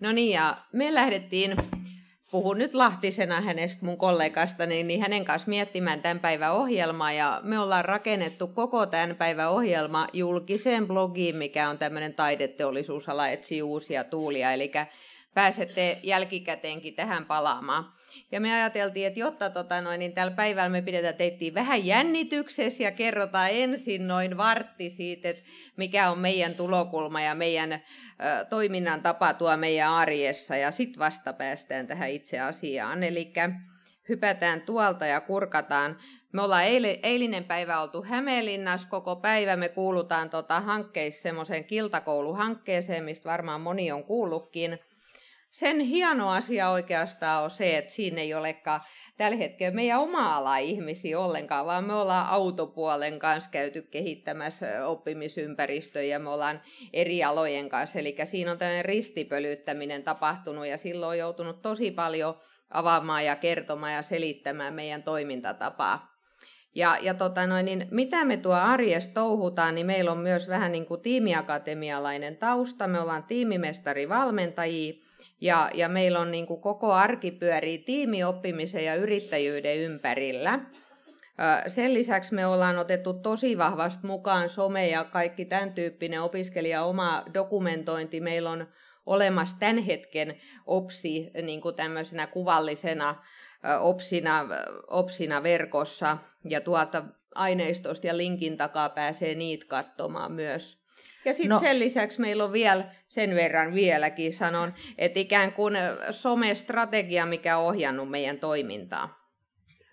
No niin, ja me lähdettiin, puhun nyt Lahtisena hänestä mun kollegasta, niin, niin hänen kanssa miettimään tämän päivän ohjelmaa, ja me ollaan rakennettu koko tämän päivän ohjelma julkiseen blogiin, mikä on tämmöinen taideteollisuusala etsi uusia tuulia, eli pääsette jälkikäteenkin tähän palaamaan. Ja me ajateltiin, että jotta tota noin, niin tällä päivällä me pidetään teittiin vähän jännityksessä ja kerrotaan ensin noin vartti siitä, että mikä on meidän tulokulma ja meidän toiminnan tapa tuo meidän arjessa ja sitten vasta päästään tähän itse asiaan. Eli hypätään tuolta ja kurkataan. Me ollaan eilinen päivä oltu Hämeenlinnassa koko päivä. Me kuulutaan tota hankkeissa semmoiseen kiltakouluhankkeeseen, mistä varmaan moni on kuullutkin. Sen hieno asia oikeastaan on se, että siinä ei olekaan tällä hetkellä meidän oma ala ihmisiä ollenkaan, vaan me ollaan autopuolen kanssa käyty kehittämässä oppimisympäristöjä, me ollaan eri alojen kanssa, eli siinä on tämmöinen ristipölyttäminen tapahtunut ja silloin on joutunut tosi paljon avaamaan ja kertomaan ja selittämään meidän toimintatapaa. Ja, ja tota noin, niin mitä me tuo arjes touhutaan, niin meillä on myös vähän niin kuin tiimiakatemialainen tausta. Me ollaan tiimimestarivalmentajia, ja, ja meillä on niin kuin koko arki pyörii tiimioppimisen ja yrittäjyyden ympärillä. Sen lisäksi me ollaan otettu tosi vahvasti mukaan some ja kaikki tämän tyyppinen opiskelija oma dokumentointi. Meillä on olemassa tämän hetken opsi niin kuin tämmöisenä kuvallisena opsina, opsina verkossa ja tuolta aineistosta ja linkin takaa pääsee niitä katsomaan myös. Ja sitten no. sen lisäksi meillä on vielä, sen verran vieläkin sanon, että ikään kuin somestrategia, mikä on ohjannut meidän toimintaa.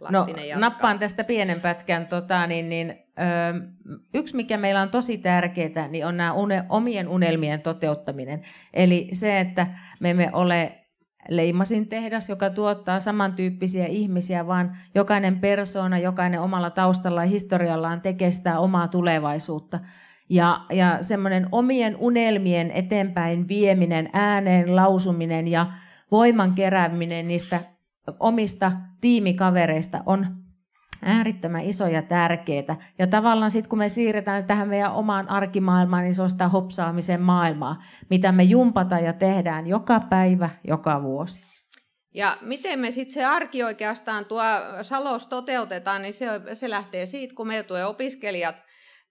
no, nappaan tästä pienen pätkän. Tota, niin, niin, ö, yksi, mikä meillä on tosi tärkeää, niin on nämä une, omien unelmien toteuttaminen. Eli se, että me emme ole leimasin tehdas, joka tuottaa samantyyppisiä ihmisiä, vaan jokainen persoona, jokainen omalla taustalla ja historiallaan tekee sitä omaa tulevaisuutta. Ja, ja semmoinen omien unelmien eteenpäin vieminen, ääneen lausuminen ja voiman kerääminen niistä omista tiimikavereista on äärittömän iso ja tärkeää. Ja tavallaan sitten kun me siirretään tähän meidän omaan arkimaailmaan, niin se on sitä hopsaamisen maailmaa, mitä me jumpataan ja tehdään joka päivä, joka vuosi. Ja miten me sitten se arki oikeastaan tuo Salos toteutetaan, niin se, se lähtee siitä, kun me tulee opiskelijat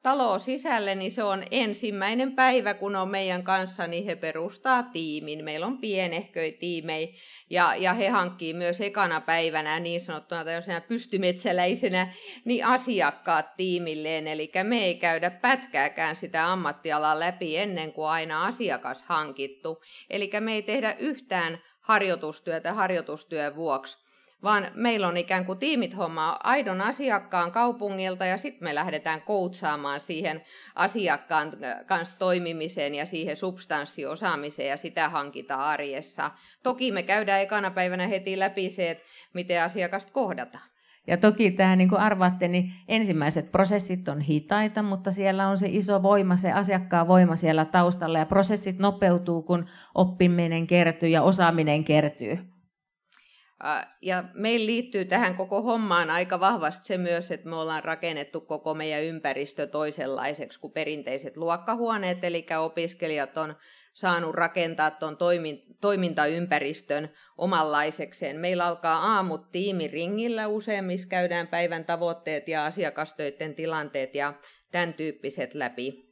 taloon sisälle, niin se on ensimmäinen päivä, kun on meidän kanssa, niin he perustaa tiimin. Meillä on pienehköi tiimei ja, ja he hankkii myös ekana päivänä niin sanottuna tämmöisenä pystymetsäläisenä niin asiakkaat tiimilleen. Eli me ei käydä pätkääkään sitä ammattialaa läpi ennen kuin aina asiakas hankittu. Eli me ei tehdä yhtään harjoitustyötä harjoitustyön vuoksi vaan meillä on ikään kuin tiimit hommaa aidon asiakkaan kaupungilta ja sitten me lähdetään koutsaamaan siihen asiakkaan kanssa toimimiseen ja siihen substanssiosaamiseen ja sitä hankitaan arjessa. Toki me käydään ekana päivänä heti läpi se, että miten asiakasta kohdataan. Ja toki tämä, niin kuin arvaatte, niin ensimmäiset prosessit on hitaita, mutta siellä on se iso voima, se asiakkaan voima siellä taustalla. Ja prosessit nopeutuu, kun oppiminen kertyy ja osaaminen kertyy. Ja meillä liittyy tähän koko hommaan aika vahvasti se myös, että me ollaan rakennettu koko meidän ympäristö toisenlaiseksi kuin perinteiset luokkahuoneet, eli opiskelijat on saanut rakentaa tuon toimintaympäristön omanlaisekseen. Meillä alkaa aamut tiimiringillä usein, missä käydään päivän tavoitteet ja asiakastöiden tilanteet ja tämän tyyppiset läpi.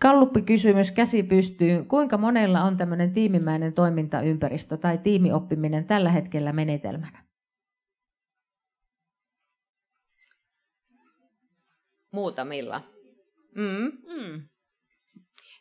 Kalluppikysymys käsi pystyy. Kuinka monella on tämmöinen tiimimäinen toimintaympäristö tai tiimioppiminen tällä hetkellä menetelmänä? Muutamilla. Mm. Mm.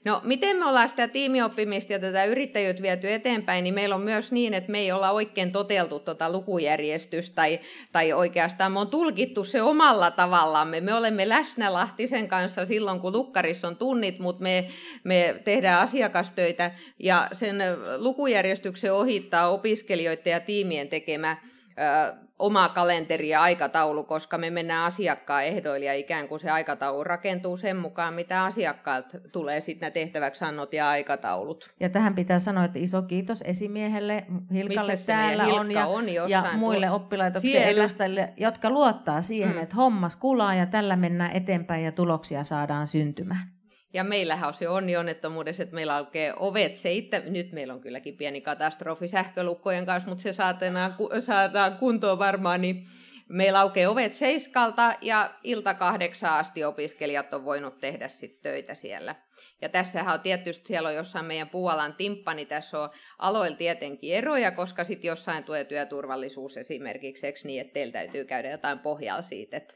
No, miten me ollaan sitä tiimioppimista ja tätä yrittäjyyttä viety eteenpäin, niin meillä on myös niin, että me ei olla oikein toteltu tuota lukujärjestystä tai, tai oikeastaan me on tulkittu se omalla tavallamme. Me olemme läsnä Lahtisen kanssa silloin, kun lukkarissa on tunnit, mutta me, me tehdään asiakastöitä ja sen lukujärjestyksen ohittaa opiskelijoiden ja tiimien tekemä ö, oma kalenteri ja aikataulu, koska me mennään asiakkaan ehdoilla ja ikään kuin se aikataulu rakentuu sen mukaan, mitä asiakkaat tulee sitten tehtäväksi annot ja aikataulut. Ja tähän pitää sanoa, että iso kiitos esimiehelle, Hilkalle Missä täällä Hilkka on ja, on ja muille tuo... oppilaitoksien Siellä. edustajille, jotka luottaa siihen, mm. että hommas kulaa ja tällä mennään eteenpäin ja tuloksia saadaan syntymään. Ja meillähän on se onni onnettomuudessa, että meillä aukeaa ovet seitsemän. Nyt meillä on kylläkin pieni katastrofi sähkölukkojen kanssa, mutta se saatetaan, saadaan kuntoon varmaan, niin meillä aukeaa ovet seiskalta ja ilta kahdeksan asti opiskelijat on voinut tehdä sit töitä siellä. Ja tässähän on tietysti, siellä on jossain meidän puualan timppa, niin tässä on aloilla tietenkin eroja, koska sitten jossain tulee työturvallisuus esimerkiksi, niin, että teillä täytyy käydä jotain pohjaa siitä, että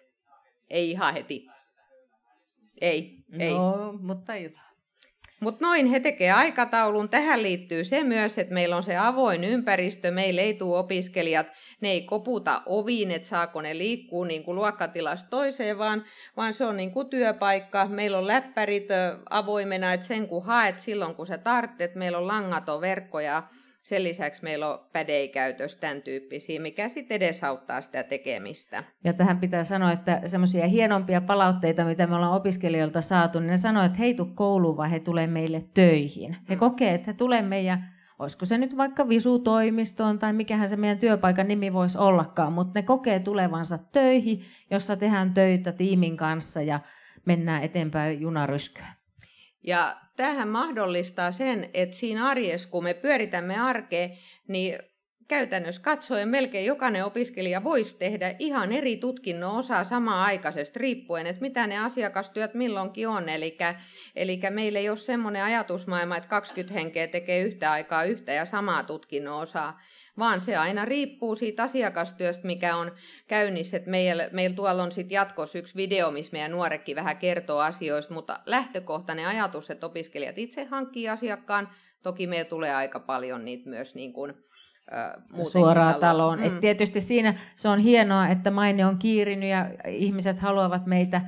ei ihan heti ei, ei. No, mutta jotain. Mutta noin he tekevät aikataulun. Tähän liittyy se myös, että meillä on se avoin ympäristö. Meillä ei tule opiskelijat, ne ei koputa oviin, että saako ne liikkuu niin kuin luokkatilasta toiseen, vaan, vaan se on niin kuin työpaikka. Meillä on läppärit avoimena, että sen kun haet silloin, kun sä tarvitset. Meillä on langaton verkko ja sen lisäksi meillä on pädeikäytös, tämän tyyppisiä, mikä sitten edesauttaa sitä tekemistä. Ja tähän pitää sanoa, että semmoisia hienompia palautteita, mitä me ollaan opiskelijoilta saatu, niin ne sanoo, että hei kouluun, vaan he tulee meille töihin. He mm. kokee, että he tulee meidän olisiko se nyt vaikka visutoimistoon tai mikähän se meidän työpaikan nimi voisi ollakaan, mutta ne kokee tulevansa töihin, jossa tehdään töitä tiimin kanssa ja mennään eteenpäin junaryskään. Ja tämähän mahdollistaa sen, että siinä arjessa, kun me pyöritämme arkea, niin käytännössä katsoen melkein jokainen opiskelija voisi tehdä ihan eri tutkinnon osaa samaan aikaisesti riippuen, että mitä ne asiakastyöt milloinkin on. Eli, eli meillä ei ole semmoinen ajatusmaailma, että 20 henkeä tekee yhtä aikaa yhtä ja samaa tutkinnon osaa vaan se aina riippuu siitä asiakastyöstä, mikä on käynnissä. Et meillä, meillä tuolla on sitten jatkossa yksi video, missä meidän nuorekin vähän kertoo asioista, mutta lähtökohtainen ajatus, että opiskelijat itse hankkii asiakkaan, toki me tulee aika paljon niitä myös niin kuin, suoraan taloon. taloon. Mm. Et tietysti siinä se on hienoa, että maine on kiirinyt ja ihmiset haluavat meitä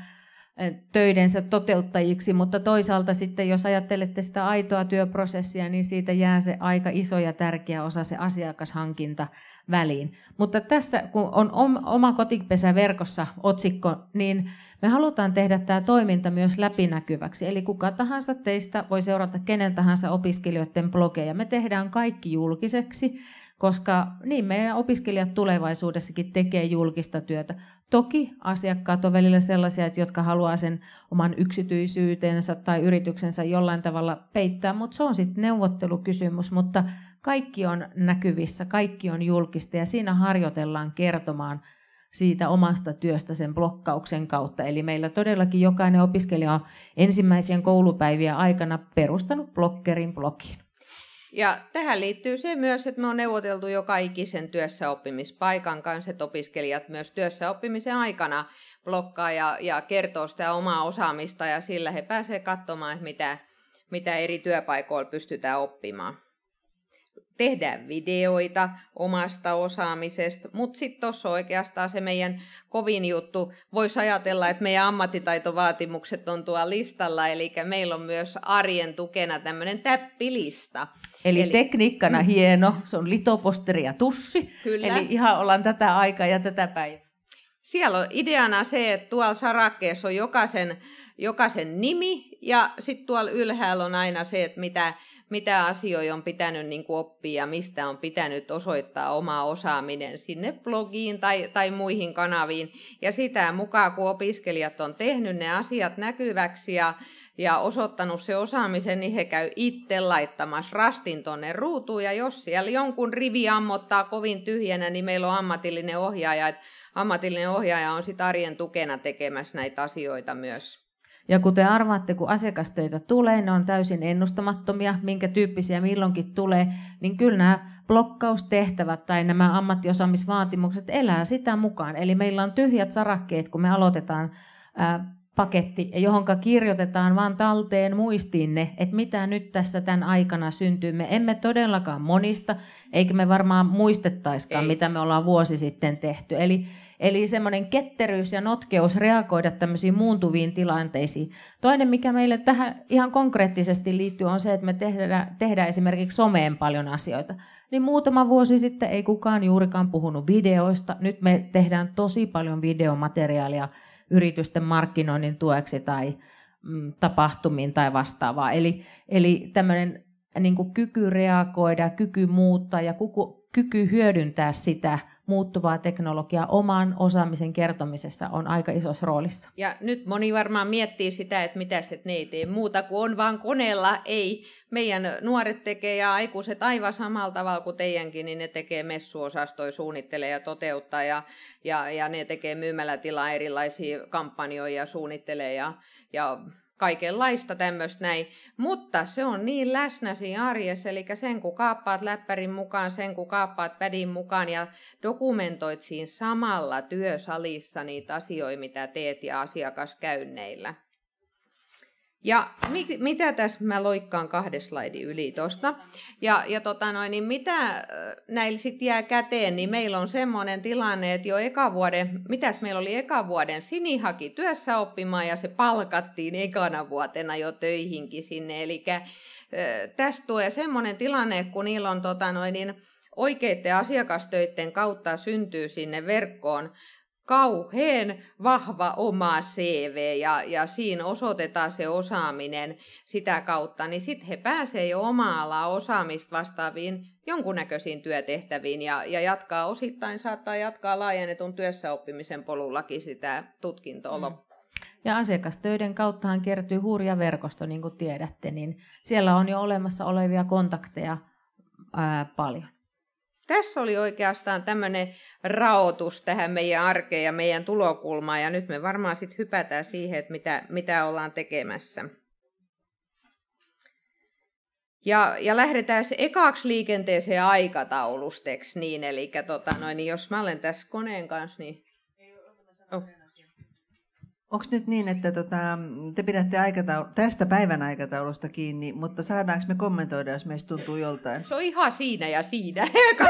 töidensä toteuttajiksi, mutta toisaalta sitten, jos ajattelette sitä aitoa työprosessia, niin siitä jää se aika iso ja tärkeä osa, se asiakashankinta väliin. Mutta tässä, kun on oma kotipesä verkossa otsikko, niin me halutaan tehdä tämä toiminta myös läpinäkyväksi. Eli kuka tahansa teistä voi seurata kenen tahansa opiskelijoiden blogeja. Me tehdään kaikki julkiseksi koska niin meidän opiskelijat tulevaisuudessakin tekee julkista työtä. Toki asiakkaat on välillä sellaisia, että jotka haluaa sen oman yksityisyytensä tai yrityksensä jollain tavalla peittää, mutta se on sitten neuvottelukysymys, mutta kaikki on näkyvissä, kaikki on julkista ja siinä harjoitellaan kertomaan siitä omasta työstä sen blokkauksen kautta. Eli meillä todellakin jokainen opiskelija on ensimmäisen koulupäivien aikana perustanut blokkerin blogiin. Ja tähän liittyy se myös, että me on neuvoteltu jo kaikisen työssäoppimispaikan kanssa, että opiskelijat myös työssäoppimisen aikana blokkaa ja, ja kertoo sitä omaa osaamista ja sillä he pääsevät katsomaan, mitä, mitä eri työpaikoilla pystytään oppimaan. Tehdään videoita omasta osaamisesta, mutta sitten tuossa oikeastaan se meidän kovin juttu. Voisi ajatella, että meidän ammattitaitovaatimukset on tuolla listalla, eli meillä on myös arjen tukena tämmöinen täppilista – Eli, Eli tekniikkana mm. hieno, se on litoposteri ja tussi. Kyllä. Eli ihan ollaan tätä aikaa ja tätä päivää. Siellä on ideana se, että tuolla sarakkeessa on jokaisen, jokaisen nimi ja sitten tuolla ylhäällä on aina se, että mitä, mitä asioita on pitänyt niin kuin oppia ja mistä on pitänyt osoittaa oma osaaminen sinne blogiin tai, tai muihin kanaviin. Ja sitä mukaan, kun opiskelijat on tehnyt ne asiat näkyväksi ja, ja osoittanut se osaamisen, niin he käy itse laittamassa rastin tuonne ruutuun. Ja jos siellä jonkun rivi ammottaa kovin tyhjänä, niin meillä on ammatillinen ohjaaja. Et ammatillinen ohjaaja on sitten arjen tukena tekemässä näitä asioita myös. Ja kuten arvaatte, kun asiakastöitä tulee, ne on täysin ennustamattomia, minkä tyyppisiä milloinkin tulee, niin kyllä nämä blokkaustehtävät tai nämä ammattiosaamisvaatimukset elää sitä mukaan. Eli meillä on tyhjät sarakkeet, kun me aloitetaan paketti, johonka kirjoitetaan vain talteen muistiinne, että mitä nyt tässä tämän aikana syntyy. Me emme todellakaan monista, eikä me varmaan muistettaiskaan, Ei. mitä me ollaan vuosi sitten tehty. Eli, eli semmoinen ketteryys ja notkeus reagoida tämmöisiin muuntuviin tilanteisiin. Toinen, mikä meille tähän ihan konkreettisesti liittyy, on se, että me tehdään, tehdään esimerkiksi someen paljon asioita niin muutama vuosi sitten ei kukaan juurikaan puhunut videoista. Nyt me tehdään tosi paljon videomateriaalia yritysten markkinoinnin tueksi tai mm, tapahtumiin tai vastaavaa. Eli, eli tämmöinen niin kuin kyky reagoida, kyky muuttaa ja kuku kyky hyödyntää sitä – muuttuvaa teknologiaa oman osaamisen kertomisessa on aika isossa roolissa. Ja nyt moni varmaan miettii sitä, että mitä se ne ei tee muuta kuin on vaan koneella, ei. Meidän nuoret tekee ja aikuiset aivan samalla tavalla kuin teidänkin, niin ne tekee messuosastoja, suunnittelee ja toteuttaa ja, ja, ja ne tekee myymälätilaa erilaisia kampanjoja suunnittelee ja, ja kaikenlaista tämmöistä näin. Mutta se on niin läsnä siinä arjessa, eli sen kun kaappaat läppärin mukaan, sen kun kaappaat pädin mukaan ja dokumentoit siinä samalla työsalissa niitä asioita, mitä teet ja asiakaskäynneillä. Ja mi, mitä tässä mä loikkaan kahden slaidin yli tuosta. Ja, ja tota noin, niin mitä äh, näillä sitten jää käteen, niin meillä on semmoinen tilanne, että jo eka vuoden, mitäs meillä oli eka vuoden, Sini haki työssä oppimaan ja se palkattiin ekana vuotena jo töihinkin sinne. Eli äh, tästä tulee semmoinen tilanne, kun niillä on tota noin, niin, oikeiden asiakastöiden kautta syntyy sinne verkkoon kauheen vahva oma CV ja, ja siinä osoitetaan se osaaminen sitä kautta, niin sitten he pääsevät jo omaa alaa osaamista vastaaviin jonkunnäköisiin työtehtäviin ja, ja jatkaa osittain, saattaa jatkaa laajennetun työssäoppimisen polullakin sitä tutkintoa mm. loppuun. Ja asiakastöiden kauttahan kertyy hurja verkosto, niin kuin tiedätte, niin siellä on jo olemassa olevia kontakteja ää, paljon tässä oli oikeastaan tämmöinen raotus tähän meidän arkeen ja meidän tulokulmaan. Ja nyt me varmaan sitten hypätään siihen, että mitä, mitä ollaan tekemässä. Ja, ja lähdetään se ekaksi liikenteeseen aikataulusteksi niin, eli tota noin, niin jos mä olen tässä koneen kanssa, niin... Ei, oh. Onko nyt niin, että tota, te pidätte aikataul- tästä päivän aikataulusta kiinni, mutta saadaanko me kommentoida, jos meistä tuntuu joltain? Se on ihan siinä ja siinä.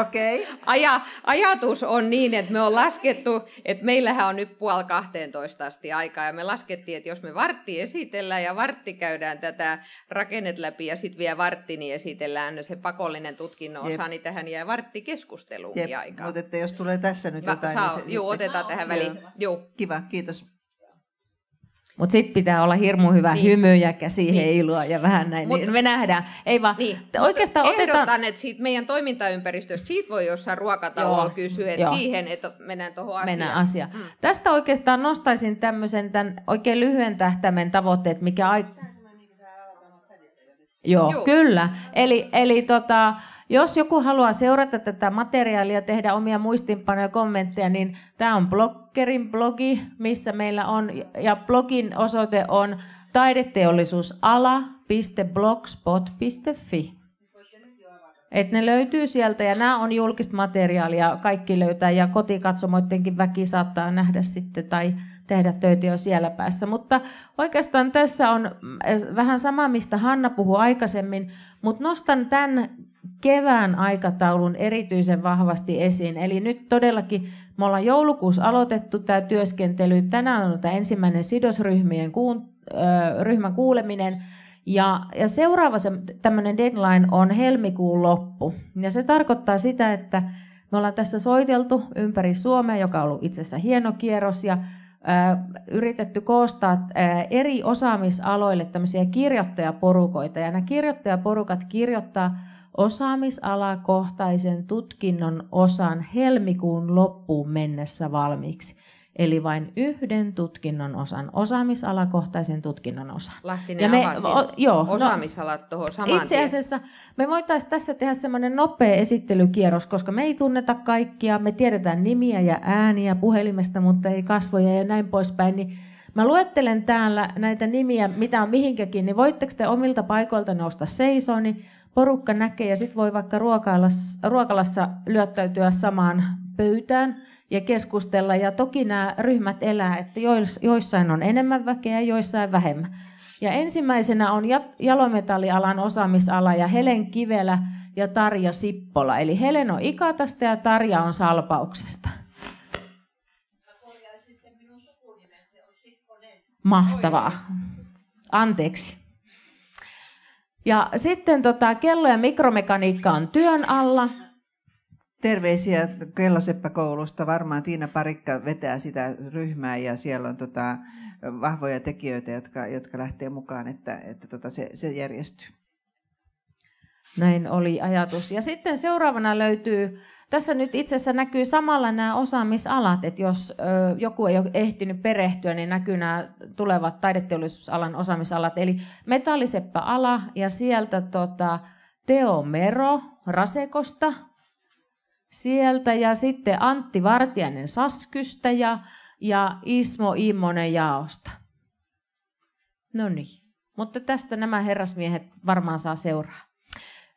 Okei. okay. Aja, ajatus on niin, että me on laskettu, että meillähän on nyt puoli 12 asti aikaa ja me laskettiin, että jos me vartti esitellään ja vartti käydään tätä rakennet läpi ja sitten vielä vartti, niin esitellään se pakollinen tutkinnon osa, niin tähän jää vartti keskusteluun aikaa. Mutta jos tulee tässä nyt jotain... Niin saa, niin se, joo, sitten... otetaan tähän väliin. Joo kiva, kiitos. Mutta sitten pitää olla hirmu hyvä niin. hymy ja käsiheilua niin. ja vähän näin. Niin Mut, me nähdään. Ei vaan, niin. oikeastaan ehdotan, otetaan... että siitä meidän toimintaympäristöstä, siitä voi jossain ruokatauolla kysyä, että siihen, että mennään tuohon asiaan. Mennään asia. Mm. Tästä oikeastaan nostaisin tämmöisen tämän oikein lyhyen tähtäimen tavoitteet, mikä aika... Joo, Juu. kyllä. Eli, eli tota, jos joku haluaa seurata tätä materiaalia, tehdä omia muistinpanoja ja kommentteja, niin tämä on blog, Bloggerin blogi, missä meillä on, ja blogin osoite on taideteollisuusala.blogspot.fi. Et ne löytyy sieltä ja nämä on julkista materiaalia, kaikki löytää ja kotikatsomoidenkin väki saattaa nähdä sitten tai tehdä töitä jo siellä päässä. Mutta oikeastaan tässä on mm, vähän sama, mistä Hanna puhui aikaisemmin, mutta nostan tämän kevään aikataulun erityisen vahvasti esiin. Eli nyt todellakin me ollaan joulukuussa aloitettu tämä työskentely. Tänään on tämä ensimmäinen sidosryhmien kuun, ryhmän kuuleminen. Ja, ja seuraava se, tämmöinen deadline on helmikuun loppu. Ja se tarkoittaa sitä, että me ollaan tässä soiteltu ympäri Suomea, joka on ollut itse asiassa hieno kierros, ja yritetty koostaa eri osaamisaloille tämmöisiä kirjoittajaporukoita. Ja nämä kirjoittajaporukat kirjoittaa osaamisalakohtaisen tutkinnon osan helmikuun loppuun mennessä valmiiksi. Eli vain yhden tutkinnon osan, osaamisalakohtaisen tutkinnon osan. Lahti ne ja me, o, joo, no, osaamisalat no, tuohon saman Itse asiassa tien. me voitaisiin tässä tehdä semmoinen nopea esittelykierros, koska me ei tunneta kaikkia, me tiedetään nimiä ja ääniä puhelimesta, mutta ei kasvoja ja näin poispäin, niin Mä luettelen täällä näitä nimiä, mitä on mihinkäkin, niin voitteko te omilta paikoilta nousta seisoon, niin porukka näkee ja sitten voi vaikka ruokalassa, lyöttäytyä samaan pöytään ja keskustella. Ja toki nämä ryhmät elää, että joissain on enemmän väkeä, joissain vähemmän. Ja ensimmäisenä on jalometallialan osaamisala ja Helen Kivelä ja Tarja Sippola. Eli Helen on Ikatasta ja Tarja on Salpauksesta. Mahtavaa. Anteeksi. Ja sitten tota, kello- ja mikromekaniikka on työn alla. Terveisiä Kelloseppäkoulusta. Varmaan Tiina Parikka vetää sitä ryhmää ja siellä on tota, vahvoja tekijöitä, jotka, jotka lähtee mukaan, että, että tota, se, se järjestyy. Näin oli ajatus. Ja sitten seuraavana löytyy, tässä nyt itse asiassa näkyy samalla nämä osaamisalat, että jos ö, joku ei ole ehtinyt perehtyä, niin näkyy nämä tulevat taideteollisuusalan osaamisalat, eli metalliseppa-ala ja sieltä tota, Teo Mero Rasekosta sieltä ja sitten Antti Vartiainen Saskystä ja, ja Ismo Immonen Jaosta. No niin, mutta tästä nämä herrasmiehet varmaan saa seuraa.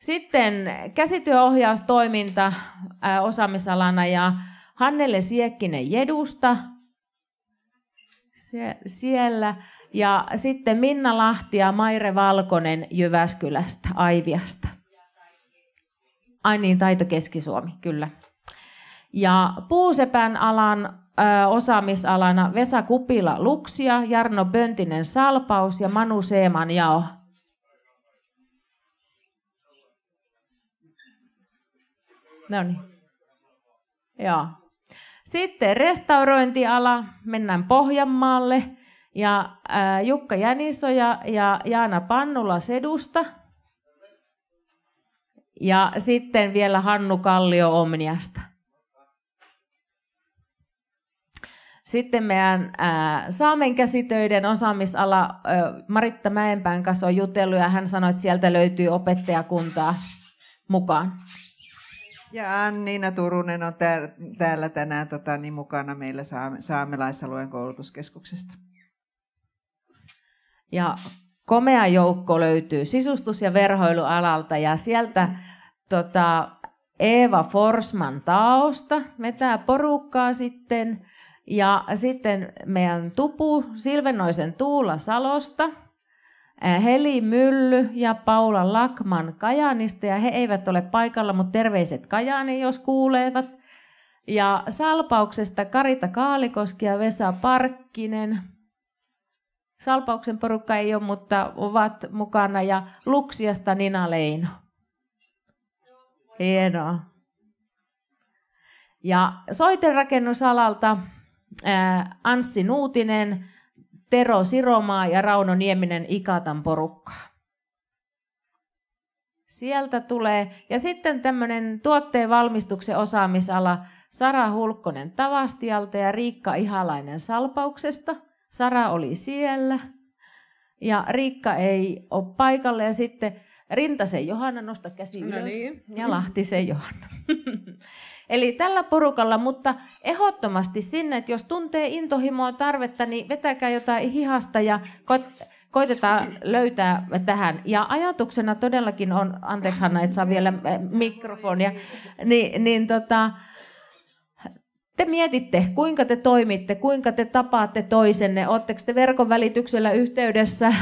Sitten käsityöohjaustoiminta äh, osaamisalana ja Hannelle Siekkinen Jedusta Sie- siellä. Ja sitten Minna Lahti ja Maire Valkonen Jyväskylästä, Aiviasta. Ai niin, Taito Keski-Suomi, kyllä. Ja puusepän alan ö, äh, osaamisalana Vesa Kupila Luksia, Jarno Pöntinen Salpaus ja Manu Seeman Jao No niin. Joo. Sitten restaurointiala, mennään Pohjanmaalle. Ja Jukka Jäniso ja, ja Jaana Pannula Sedusta. Ja sitten vielä Hannu Kallio Omniasta. Sitten meidän ää, saamen käsitöiden osaamisala Maritta Mäenpään kanssa on jutellut ja hän sanoi, että sieltä löytyy opettajakuntaa mukaan. Ja Anniina Turunen on tää- täällä tänään tota, niin mukana meillä saam- Saamelaisalueen koulutuskeskuksesta. Ja komea joukko löytyy sisustus- ja verhoilualalta ja sieltä tota, Eeva Forsman taosta vetää porukkaa sitten. Ja sitten meidän Tupu Silvenoisen Tuula Salosta – Äh, Heli Mylly ja Paula Lakman Kajaanista ja he eivät ole paikalla, mutta terveiset Kajaani, jos kuulevat. Ja salpauksesta Karita Kaalikoski ja Vesa Parkkinen. Salpauksen porukka ei ole, mutta ovat mukana. Ja Luksiasta Nina Leino. Hienoa. Ja soiterakennusalalta äh, Anssi Nuutinen – Tero Siromaa ja Rauno Nieminen Ikatan porukkaa. Sieltä tulee. Ja sitten tämmöinen tuotteen valmistuksen osaamisala Sara Hulkkonen Tavastialta ja Riikka Ihalainen Salpauksesta. Sara oli siellä ja Riikka ei ole paikalla ja sitten Rintasen Johanna, nosta käsi no ylös. No niin. Ja Lahtisen Johanna. Eli tällä porukalla, mutta ehdottomasti sinne, että jos tuntee intohimoa tarvetta, niin vetäkää jotain hihasta ja kot- koitetaan löytää tähän. Ja ajatuksena todellakin on, anteeksi Hanna, että saa vielä eh, mikrofonia, niin, niin tota, te mietitte, kuinka te toimitte, kuinka te tapaatte toisenne, oletteko te verkon välityksellä yhteydessä.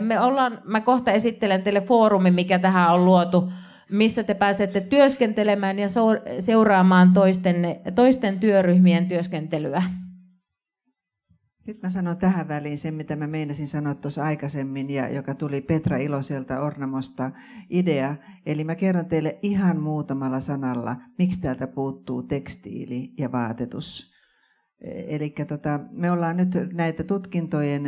Me ollaan, mä kohta esittelen teille foorumi, mikä tähän on luotu missä te pääsette työskentelemään ja seuraamaan toisten, toisten työryhmien työskentelyä. Nyt mä sanon tähän väliin sen, mitä mä meinasin sanoa tuossa aikaisemmin ja joka tuli Petra Iloselta Ornamosta idea. Eli mä kerron teille ihan muutamalla sanalla, miksi täältä puuttuu tekstiili ja vaatetus. E, Eli tota, me ollaan nyt näitä, tutkintojen,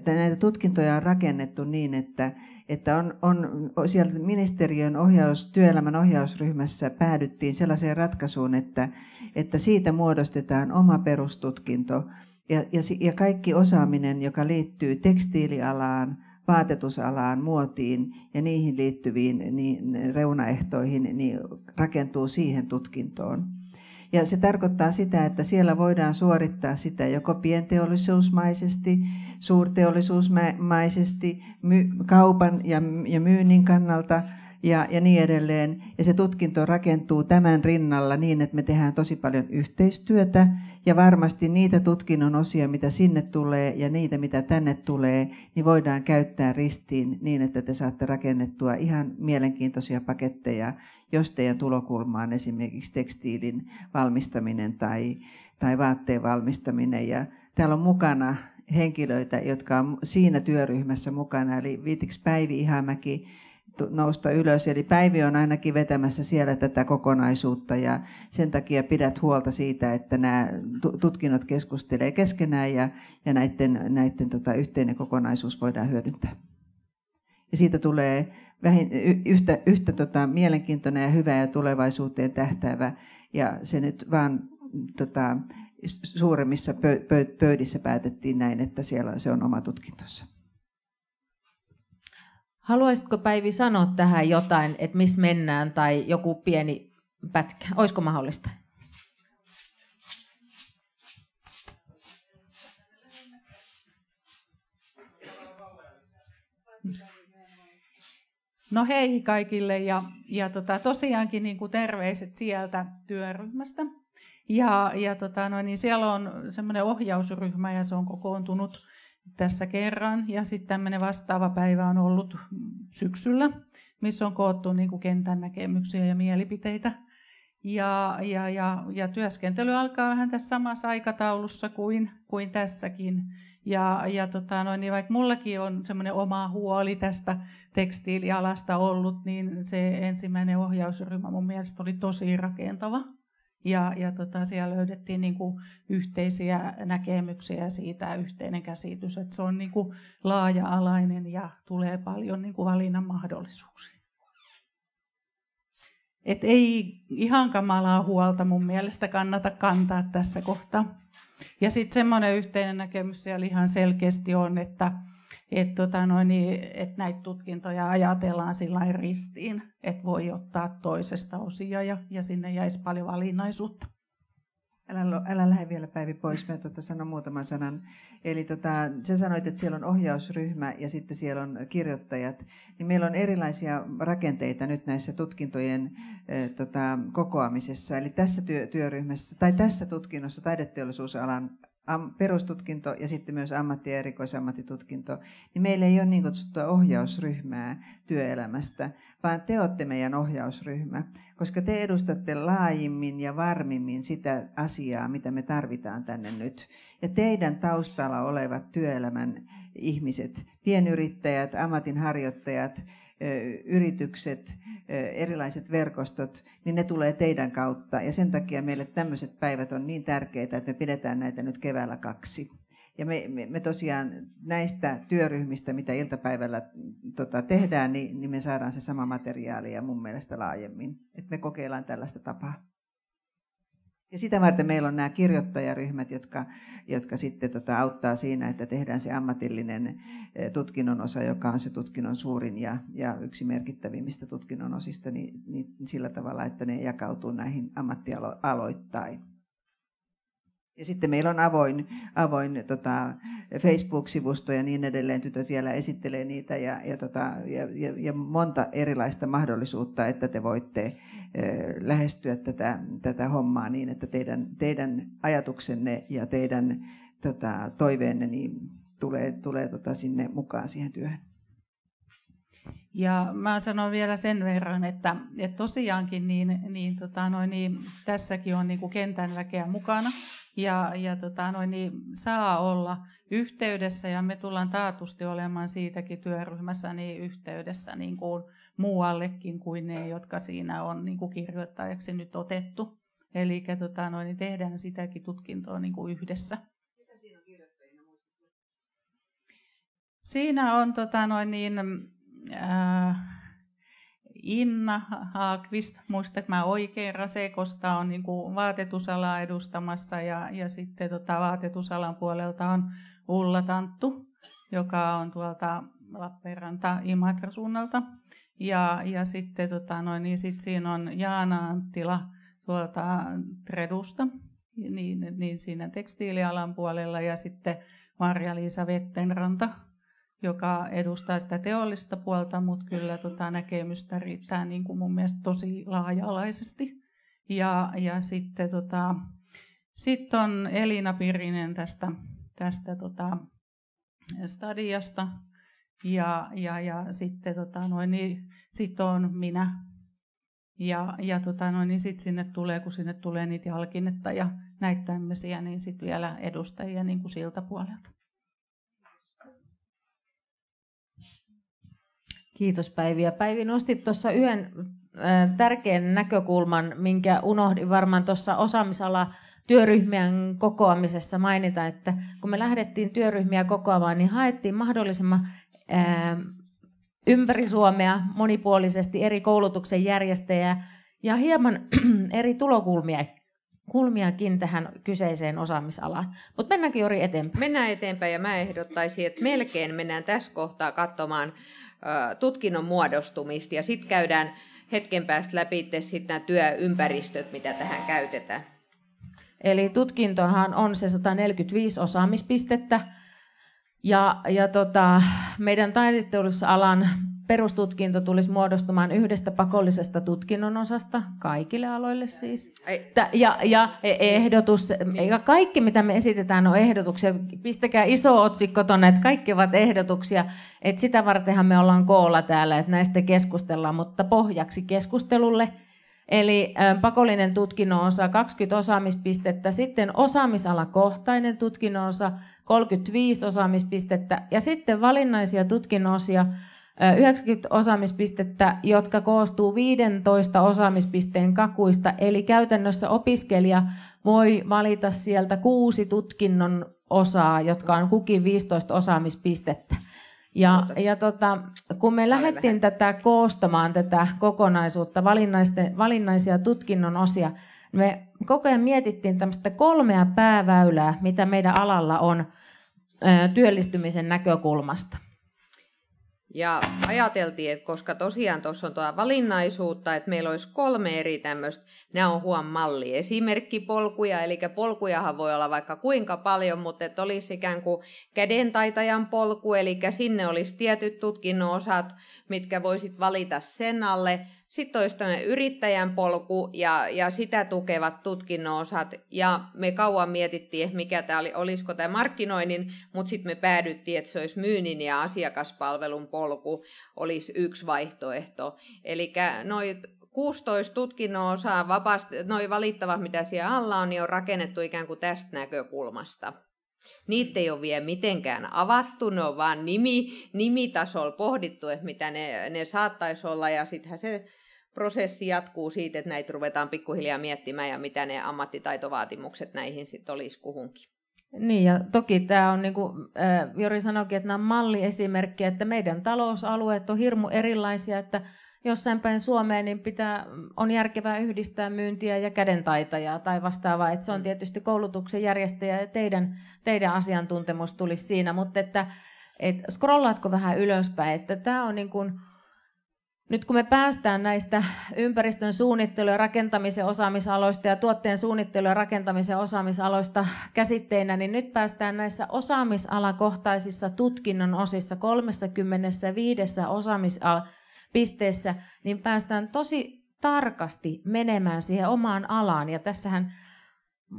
e, näitä tutkintoja on rakennettu niin, että että on, on, sieltä ministeriön ohjaus, työelämän ohjausryhmässä päädyttiin sellaiseen ratkaisuun, että, että siitä muodostetaan oma perustutkinto ja, ja, ja kaikki osaaminen, joka liittyy tekstiilialaan, vaatetusalaan, muotiin ja niihin liittyviin niin, reunaehtoihin, niin rakentuu siihen tutkintoon. Ja se tarkoittaa sitä, että siellä voidaan suorittaa sitä joko pienteollisuusmaisesti suurteollisuusmaisesti my, kaupan ja, ja myynnin kannalta ja, ja niin edelleen. Ja se tutkinto rakentuu tämän rinnalla niin, että me tehdään tosi paljon yhteistyötä ja varmasti niitä tutkinnon osia, mitä sinne tulee ja niitä, mitä tänne tulee, niin voidaan käyttää ristiin niin, että te saatte rakennettua ihan mielenkiintoisia paketteja, jos teidän tulokulmaan esimerkiksi tekstiilin valmistaminen tai, tai vaatteen valmistaminen. Ja täällä on mukana henkilöitä, jotka on siinä työryhmässä mukana, eli viitiksi Päivi Ihamäki nousta ylös. Eli Päivi on ainakin vetämässä siellä tätä kokonaisuutta ja sen takia pidät huolta siitä, että nämä tutkinnot keskustelee keskenään ja, ja näiden, näiden tota, yhteinen kokonaisuus voidaan hyödyntää. Ja siitä tulee vähin, yhtä, yhtä tota, mielenkiintoinen ja hyvä ja tulevaisuuteen tähtäävä ja se nyt vaan tota, suuremmissa pöydissä päätettiin näin, että siellä se on oma tutkintonsa. Haluaisitko Päivi sanoa tähän jotain, että missä mennään tai joku pieni pätkä? Olisiko mahdollista? No hei kaikille ja, ja tota, tosiaankin niin kuin terveiset sieltä työryhmästä. Ja, ja tota, no, niin siellä on semmoinen ohjausryhmä ja se on kokoontunut tässä kerran. Ja sitten tämmöinen vastaava päivä on ollut syksyllä, missä on koottu niin kuin kentän näkemyksiä ja mielipiteitä. Ja, ja, ja, ja työskentely alkaa vähän tässä samassa aikataulussa kuin, kuin tässäkin. Ja, ja tota, no, niin vaikka mullakin on semmoinen oma huoli tästä tekstiilialasta ollut, niin se ensimmäinen ohjausryhmä mun mielestä oli tosi rakentava. Ja, ja tota, siellä löydettiin niin kuin yhteisiä näkemyksiä siitä, yhteinen käsitys, että se on niin kuin laaja-alainen ja tulee paljon niin kuin valinnan mahdollisuuksia. Et ei ihan kamalaa huolta mun mielestä kannata kantaa tässä kohtaa. Ja sitten semmoinen yhteinen näkemys siellä ihan selkeästi on, että että tota noin, niin, et näitä tutkintoja ajatellaan sillä ristiin, että voi ottaa toisesta osia ja, ja sinne jäisi paljon valinnaisuutta. Älä, älä lähde vielä Päivi pois, mä tuota sanon muutaman sanan. Eli tota, sä sanoit, että siellä on ohjausryhmä ja sitten siellä on kirjoittajat. Niin meillä on erilaisia rakenteita nyt näissä tutkintojen eh, tota, kokoamisessa. Eli tässä työ, työryhmässä tai tässä tutkinnossa taideteollisuusalan perustutkinto ja sitten myös ammatti- ja erikoisammattitutkinto, niin meillä ei ole niin kutsuttua ohjausryhmää työelämästä, vaan te olette meidän ohjausryhmä, koska te edustatte laajimmin ja varmimmin sitä asiaa, mitä me tarvitaan tänne nyt. Ja teidän taustalla olevat työelämän ihmiset, pienyrittäjät, ammatinharjoittajat, yritykset, erilaiset verkostot, niin ne tulee teidän kautta. Ja sen takia meille tämmöiset päivät on niin tärkeitä, että me pidetään näitä nyt keväällä kaksi. Ja me, me, me tosiaan näistä työryhmistä, mitä iltapäivällä tota, tehdään, niin, niin me saadaan se sama materiaali ja mun mielestä laajemmin. Et me kokeillaan tällaista tapaa. Ja sitä varten meillä on nämä kirjoittajaryhmät, jotka, jotka sitten tota auttaa siinä, että tehdään se ammatillinen eh, tutkinnon osa, joka on se tutkinnon suurin ja, ja yksi merkittävimmistä tutkinnon osista, niin, niin sillä tavalla, että ne jakautuu näihin ammattialoittain. Ja sitten meillä on avoin, avoin tota, Facebook-sivusto ja niin edelleen. Tytöt vielä esittelee niitä ja, ja, tota, ja, ja, ja monta erilaista mahdollisuutta, että te voitte lähestyä tätä, tätä hommaa niin, että teidän, teidän ajatuksenne ja teidän tota, toiveenne niin tulee, tulee tota, sinne mukaan siihen työhön. Ja mä sanon vielä sen verran, että, että tosiaankin niin, niin, tota, noin, niin tässäkin on niin kuin kentän väkeä mukana ja, ja tota, noin, niin saa olla yhteydessä ja me tullaan taatusti olemaan siitäkin työryhmässä niin yhteydessä niin kuin, muuallekin kuin ne, jotka siinä on niin kuin kirjoittajaksi nyt otettu. Eli tota, no, niin tehdään sitäkin tutkintoa niin kuin yhdessä. Mitä siinä on kirjoittajina? Siinä on tota, noin, niin, äh, Inna Haakvist, muistatko mä oikein, Rasekosta on niin kuin vaatetusalaa edustamassa ja, ja sitten tota, vaatetusalan puolelta on Ulla Tanttu, joka on tuolta Lappeenranta Imatra suunnalta. Ja, ja sitten tota, noin, niin sit siinä on Jaana Anttila tuolta Tredusta, niin, niin siinä tekstiilialan puolella, ja sitten Marja-Liisa Vettenranta, joka edustaa sitä teollista puolta, mutta kyllä tota näkemystä riittää niin kuin mun mielestä tosi laaja-alaisesti. Ja, ja sitten tota, sit on Elina Pirinen tästä, tästä tota, stadiasta, ja, ja, ja sitten tota, noin, niin sitten on minä. Ja, ja tota, no, niin sitten sinne tulee, kun sinne tulee niitä jalkinetta ja näitä tämmöisiä, niin sitten vielä edustajia niin kuin siltä puolelta. Kiitos Päivi. Ja Päivi nostit tuossa yhden tärkeän näkökulman, minkä unohdin varmaan tuossa osaamisala työryhmien kokoamisessa mainita, että kun me lähdettiin työryhmiä kokoamaan, niin haettiin mahdollisimman ympäri Suomea monipuolisesti eri koulutuksen järjestäjää ja hieman eri tulokulmia kulmiakin tähän kyseiseen osaamisalaan. Mutta mennäänkin Jori eteenpäin? Mennään eteenpäin ja mä ehdottaisin, että melkein mennään tässä kohtaa katsomaan tutkinnon muodostumista ja sitten käydään hetken päästä läpi sitten nämä työympäristöt, mitä tähän käytetään. Eli tutkintohan on se 145 osaamispistettä, ja, ja tota, meidän taideteollisuusalan perustutkinto tulisi muodostumaan yhdestä pakollisesta tutkinnon osasta, kaikille aloille siis. Ja, ja e, ehdotus, ja kaikki mitä me esitetään on ehdotuksia. Pistäkää iso otsikko tuonne, että kaikki ovat ehdotuksia. Et sitä vartenhan me ollaan koolla täällä, että näistä keskustellaan, mutta pohjaksi keskustelulle – Eli pakollinen tutkinnon osa 20 osaamispistettä, sitten osaamisalakohtainen tutkinnon osa 35 osaamispistettä ja sitten valinnaisia tutkinnon osia 90 osaamispistettä, jotka koostuu 15 osaamispisteen kakuista, eli käytännössä opiskelija voi valita sieltä kuusi tutkinnon osaa, jotka on kukin 15 osaamispistettä. Ja, ja tota, kun me lähdettiin tätä koostamaan tätä kokonaisuutta, valinnaisia tutkinnon osia, me koko ajan mietittiin tämmöistä kolmea pääväylää, mitä meidän alalla on ö, työllistymisen näkökulmasta. Ja ajateltiin, että koska tosiaan tuossa on tuo valinnaisuutta, että meillä olisi kolme eri tämmöistä nämä on huom malli. Esimerkki polkuja, eli polkujahan voi olla vaikka kuinka paljon, mutta että olisi ikään kuin kädentaitajan polku, eli sinne olisi tietyt tutkinnon osat, mitkä voisit valita sen alle. Sitten olisi tämmöinen yrittäjän polku ja, ja sitä tukevat tutkinnon osat. Ja me kauan mietittiin, että mikä tämä oli, olisiko tämä markkinoinnin, mutta sitten me päädyttiin, että se olisi myynnin ja asiakaspalvelun polku olisi yksi vaihtoehto. Eli noit 16 tutkinnon osaa vapaasti, noin valittavat mitä siellä alla on, niin on rakennettu ikään kuin tästä näkökulmasta. Niitä ei ole vielä mitenkään avattu, ne on vaan nimi, nimitasolla pohdittu, että mitä ne, ne saattaisi olla ja sittenhän se prosessi jatkuu siitä, että näitä ruvetaan pikkuhiljaa miettimään ja mitä ne ammattitaitovaatimukset näihin sitten olisi kuhunkin. Niin ja toki tämä on niin kuin Jori sanoikin, että nämä on malliesimerkkejä, että meidän talousalueet on hirmu erilaisia, että jossain päin Suomeen, niin pitää, on järkevää yhdistää myyntiä ja kädentaitajaa tai vastaavaa. että se on mm. tietysti koulutuksen järjestäjä ja teidän, teidän asiantuntemus tulisi siinä, mutta että et scrollaatko vähän ylöspäin, että tämä on niin kuin, nyt kun me päästään näistä ympäristön suunnittelu- ja rakentamisen osaamisaloista ja tuotteen suunnittelu- ja rakentamisen osaamisaloista käsitteinä, niin nyt päästään näissä osaamisalakohtaisissa tutkinnon osissa 35 osaamisala pisteessä, niin päästään tosi tarkasti menemään siihen omaan alaan. Ja tässähän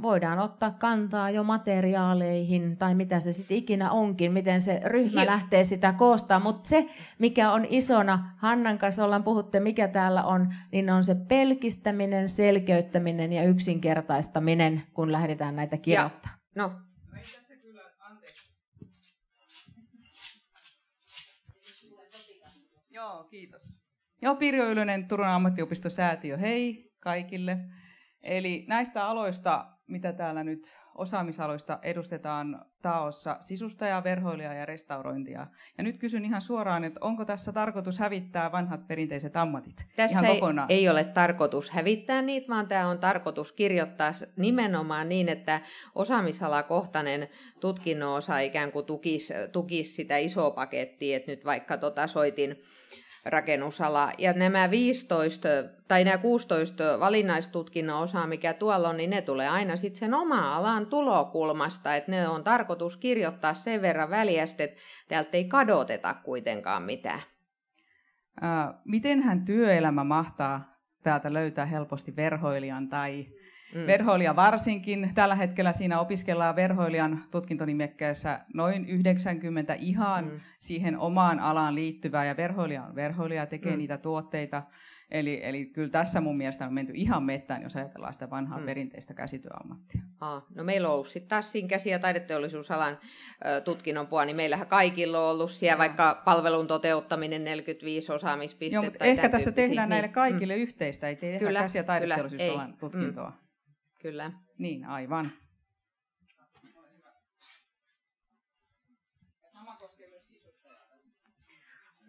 voidaan ottaa kantaa jo materiaaleihin tai mitä se sitten ikinä onkin, miten se ryhmä Hi- lähtee sitä koostaa. Mutta se, mikä on isona, Hannan kanssa ollaan puhutte, mikä täällä on, niin on se pelkistäminen, selkeyttäminen ja yksinkertaistaminen, kun lähdetään näitä kirjoittaa. Ja, no. Joo, kiitos. Ja Pirjo Ylönen, Turun ammattiopistosäätiö, säätiö hei kaikille. Eli näistä aloista, mitä täällä nyt osaamisaloista edustetaan taossa, sisustajaa, verhoilija ja restaurointia. Ja nyt kysyn ihan suoraan, että onko tässä tarkoitus hävittää vanhat perinteiset ammatit tässä ihan kokonaan? Ei, ei ole tarkoitus hävittää niitä, vaan tämä on tarkoitus kirjoittaa nimenomaan niin, että osaamisalakohtainen tutkinnon osa ikään kuin tukisi, tukisi sitä isoa pakettia, että nyt vaikka tota soitin rakennusala. Ja nämä 15 tai nämä 16 valinnaistutkinnon osaa, mikä tuolla on, niin ne tulee aina sitten sen oma alan tulokulmasta, että ne on tarkoitus kirjoittaa sen verran väliästi, että täältä ei kadoteta kuitenkaan mitään. Miten hän työelämä mahtaa täältä löytää helposti verhoilijan tai Mm. Verhoilija varsinkin. Tällä hetkellä siinä opiskellaan verhoilijan tutkintonimekkeessä noin 90 ihan mm. siihen omaan alaan liittyvää. Ja verhoilija on verhoilija, tekee mm. niitä tuotteita. Eli, eli kyllä tässä mun mielestä on menty ihan mettään, jos ajatellaan sitä vanhaa mm. perinteistä käsityöammattia. Aa, no meillä on ollut sitten taas siinä käsi- ja taideteollisuusalan ö, tutkinnon puolella, niin meillähän kaikilla on ollut siellä vaikka palvelun toteuttaminen 45 osaamispistettä. Joo, mutta ehkä tässä tehdään niin. näille kaikille mm. yhteistä, ei tehdä kyllä, käsi- ja taideteollisuusalan kyllä, tutkintoa. Ei. Mm. Kyllä. Niin, aivan.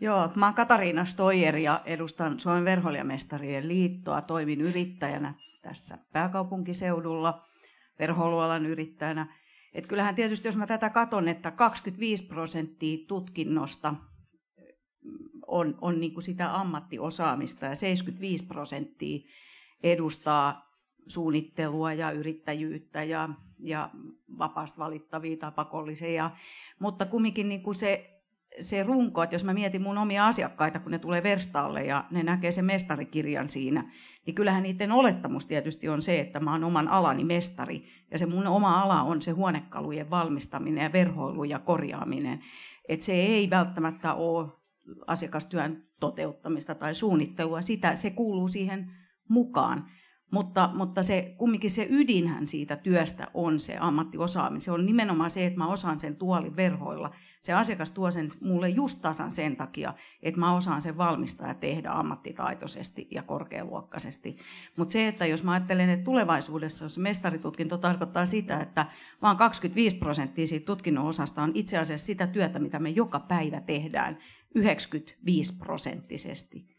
Joo, mä oon Katariina Stoijer ja edustan Suomen verholiamestarien liittoa. Toimin yrittäjänä tässä pääkaupunkiseudulla, verhoilualan yrittäjänä. Et kyllähän tietysti, jos mä tätä katon, että 25 prosenttia tutkinnosta mm, on, on niin kuin sitä ammattiosaamista ja 75 prosenttia edustaa suunnittelua ja yrittäjyyttä ja, ja vapaasti valittavia tai pakollisia. Mutta kumminkin niin kuin se se runko, että jos mä mietin mun omia asiakkaita, kun ne tulee verstaalle ja ne näkee sen mestarikirjan siinä, niin kyllähän niiden olettamus tietysti on se, että mä oon oman alani mestari. Ja se mun oma ala on se huonekalujen valmistaminen ja verhoilu ja korjaaminen. että se ei välttämättä ole asiakastyön toteuttamista tai suunnittelua. Sitä, se kuuluu siihen mukaan mutta, mutta se, kumminkin se ydinhän siitä työstä on se ammattiosaaminen. Se on nimenomaan se, että mä osaan sen tuolin verhoilla. Se asiakas tuo sen mulle just tasan sen takia, että mä osaan sen valmistaa ja tehdä ammattitaitoisesti ja korkealuokkaisesti. Mutta se, että jos mä ajattelen, että tulevaisuudessa jos mestaritutkinto tarkoittaa sitä, että vaan 25 prosenttia siitä tutkinnon osasta on itse asiassa sitä työtä, mitä me joka päivä tehdään, 95 prosenttisesti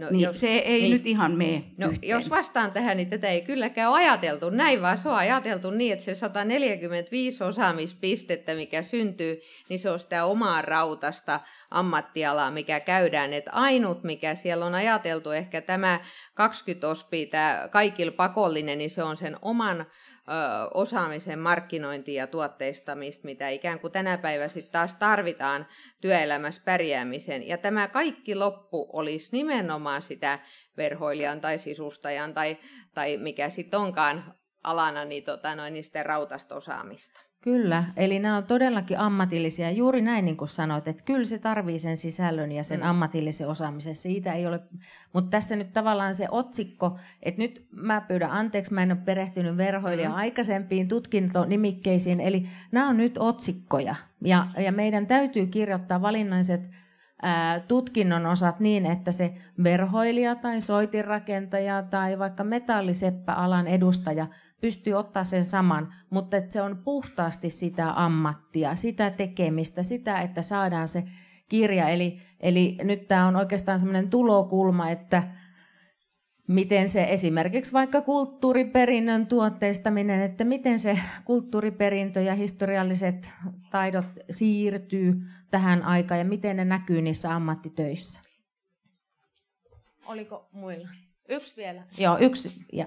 No, niin, jos, se ei niin, nyt ihan mene no, Jos vastaan tähän, niin tätä ei kylläkään ole ajateltu näin, vaan se on ajateltu niin, että se 145 osaamispistettä, mikä syntyy, niin se on sitä omaa rautasta ammattialaa, mikä käydään. Et ainut, mikä siellä on ajateltu, ehkä tämä 20 ospi, tämä kaikilla pakollinen, niin se on sen oman osaamisen markkinointia ja tuotteistamista, mitä ikään kuin tänä päivänä sitten taas tarvitaan työelämässä pärjäämisen. Ja tämä kaikki loppu olisi nimenomaan sitä verhoilijan tai sisustajan tai, tai mikä sitten onkaan alana, niin, tota noin, niin sitä rautasta osaamista. Kyllä, eli nämä on todellakin ammatillisia. Juuri näin niin kuin sanoit, että kyllä se tarvii sen sisällön ja sen mm. ammatillisen osaamisen. Siitä ei ole, mutta tässä nyt tavallaan se otsikko, että nyt mä pyydän anteeksi, mä en ole perehtynyt verhoilijan mm. aikaisempiin tutkintonimikkeisiin. Eli nämä on nyt otsikkoja ja, ja meidän täytyy kirjoittaa valinnaiset tutkinnon osat niin, että se verhoilija tai soitinrakentaja tai vaikka metalliseppäalan edustaja – pystyy ottaa sen saman, mutta että se on puhtaasti sitä ammattia, sitä tekemistä, sitä, että saadaan se kirja. Eli, eli nyt tämä on oikeastaan semmoinen tulokulma, että miten se esimerkiksi vaikka kulttuuriperinnön tuotteistaminen, että miten se kulttuuriperintö ja historialliset taidot siirtyy tähän aikaan ja miten ne näkyy niissä ammattitöissä. Oliko muilla? Yksi vielä. Joo, yksi. Ja.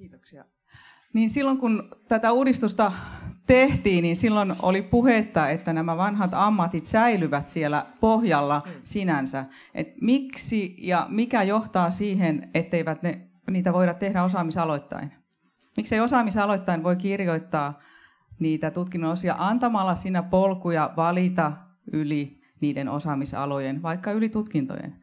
Kiitoksia. Niin silloin kun tätä uudistusta tehtiin, niin silloin oli puhetta, että nämä vanhat ammatit säilyvät siellä pohjalla mm. sinänsä. Et miksi ja mikä johtaa siihen, etteivät ne, niitä voida tehdä osaamisaloittain? Miksei osaamisaloittain voi kirjoittaa niitä tutkinnon osia antamalla sinä polkuja valita yli niiden osaamisalojen, vaikka yli tutkintojen?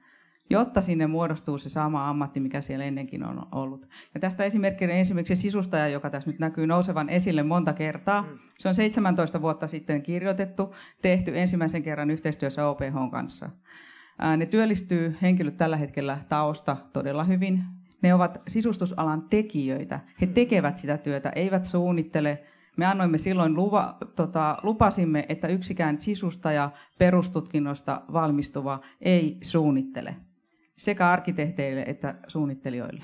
jotta sinne muodostuu se sama ammatti, mikä siellä ennenkin on ollut. Ja tästä esimerkkinä esimerkiksi sisustaja, joka tässä nyt näkyy nousevan esille monta kertaa. Mm. Se on 17 vuotta sitten kirjoitettu, tehty ensimmäisen kerran yhteistyössä OPH kanssa. Ne työllistyy henkilöt tällä hetkellä taosta todella hyvin. Ne ovat sisustusalan tekijöitä. He mm. tekevät sitä työtä, eivät suunnittele, me annoimme silloin lupa, tota, lupasimme, että yksikään sisustaja perustutkinnosta valmistuva ei suunnittele sekä arkkitehteille että suunnittelijoille?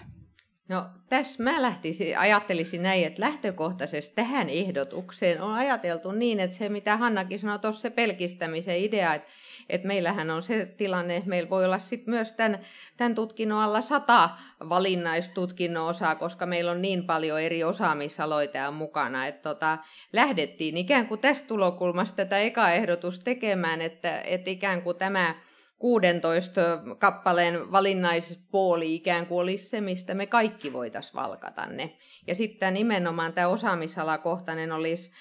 No tässä mä lähtisin, ajattelisin näin, että lähtökohtaisesti tähän ehdotukseen on ajateltu niin, että se mitä Hannakin sanoi tuossa se pelkistämisen idea, että, että meillähän on se tilanne, että meillä voi olla sit myös tämän, tämän tutkinnon alla sata valinnaistutkinnon osaa, koska meillä on niin paljon eri osaamisaloita mukana, että tota, lähdettiin ikään kuin tästä tulokulmasta tätä eka ehdotus tekemään, että, että ikään kuin tämä 16 kappaleen valinnaispooli ikään kuin olisi se, mistä me kaikki voitaisiin valkata ne. Ja sitten nimenomaan tämä osaamisalakohtainen olisi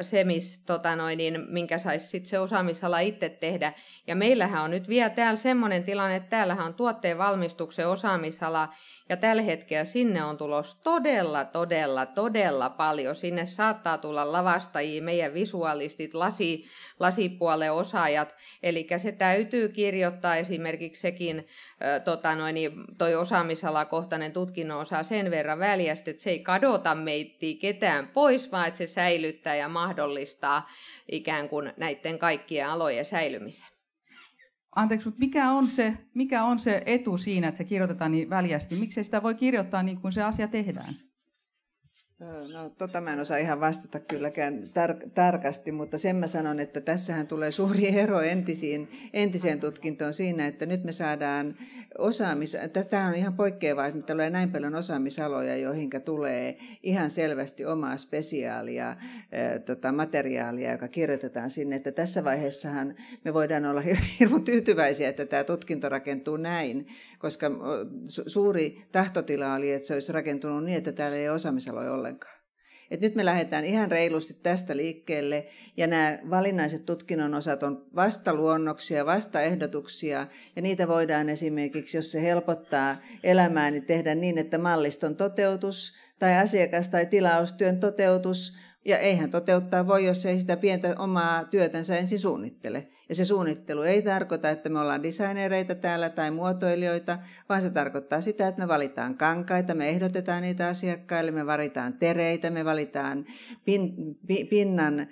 se, mis, tota noin, niin, minkä saisi sit se osaamisala itse tehdä. Ja meillähän on nyt vielä täällä semmoinen tilanne, että täällähän on tuotteen valmistuksen osaamisala, ja tällä hetkellä sinne on tulos todella, todella, todella paljon. Sinne saattaa tulla lavastajia, meidän visualistit, lasi, lasipuolen osaajat. Eli se täytyy kirjoittaa esimerkiksi sekin, tota noin, toi osaamisalakohtainen tutkinnon osaa sen verran väljästi, että se ei kadota meittiä ketään pois, vaan että se säilyttää ja mahdollistaa ikään kuin näiden kaikkien alojen säilymisen anteeksi, mutta mikä on, se, mikä on se etu siinä, että se kirjoitetaan niin väljästi? Miksei sitä voi kirjoittaa niin kuin se asia tehdään? Öö, no tota mä en osaa ihan vastata kylläkään tar- tarkasti, mutta sen mä sanon, että tässähän tulee suuri ero entisiin, entiseen tutkintoon siinä, että nyt me saadaan osaamis, tämä on ihan poikkeavaa, että tulee näin paljon osaamisaloja, joihin tulee ihan selvästi omaa spesiaalia, tota, materiaalia, joka kirjoitetaan sinne. Että tässä vaiheessahan me voidaan olla hirveän tyytyväisiä, että tämä tutkinto rakentuu näin, koska suuri tahtotila oli, että se olisi rakentunut niin, että täällä ei ole osaamisaloja ollenkaan. Et nyt me lähdetään ihan reilusti tästä liikkeelle ja nämä valinnaiset tutkinnon osat on vastaluonnoksia, vastaehdotuksia ja niitä voidaan esimerkiksi, jos se helpottaa elämää, niin tehdä niin, että malliston toteutus tai asiakas- tai tilaustyön toteutus – ja eihän toteuttaa voi, jos ei sitä pientä omaa työtänsä ensin suunnittele. Ja se suunnittelu ei tarkoita, että me ollaan designereita täällä tai muotoilijoita, vaan se tarkoittaa sitä, että me valitaan kankaita, me ehdotetaan niitä asiakkaille, me valitaan tereitä, me valitaan pin, pin, pinnan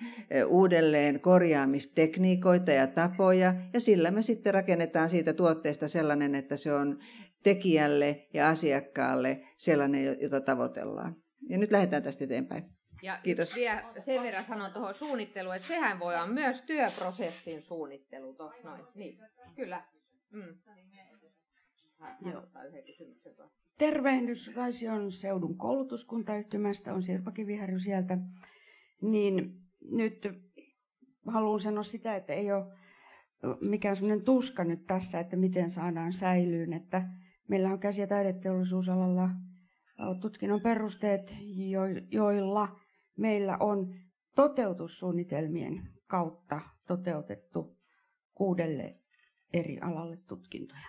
uudelleen korjaamistekniikoita ja tapoja, ja sillä me sitten rakennetaan siitä tuotteesta sellainen, että se on tekijälle ja asiakkaalle sellainen, jota tavoitellaan. Ja nyt lähdetään tästä eteenpäin. Ja Kiitos. vielä sen verran sanon tuohon suunnitteluun, että sehän voi olla myös työprosessin suunnittelu. Tuossa noin. Niin, kyllä. Mm. Joo. Tervehdys Raision seudun koulutuskuntayhtymästä, on Sirpa Kiviharju sieltä. Niin nyt haluan sanoa sitä, että ei ole mikään sellainen tuska nyt tässä, että miten saadaan säilyyn. Että meillä on käsi- ja taideteollisuusalalla tutkinnon perusteet, joilla meillä on toteutussuunnitelmien kautta toteutettu kuudelle eri alalle tutkintoja,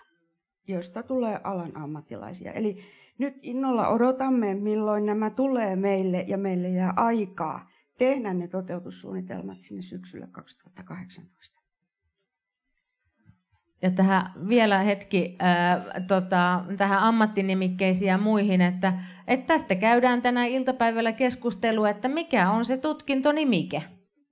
joista tulee alan ammattilaisia. Eli nyt innolla odotamme, milloin nämä tulee meille ja meille jää aikaa tehdä ne toteutussuunnitelmat sinne syksyllä 2018 ja tähän vielä hetki ää, tota, tähän ammattinimikkeisiin ja muihin, että, että tästä käydään tänä iltapäivällä keskustelua, että mikä on se tutkintonimike.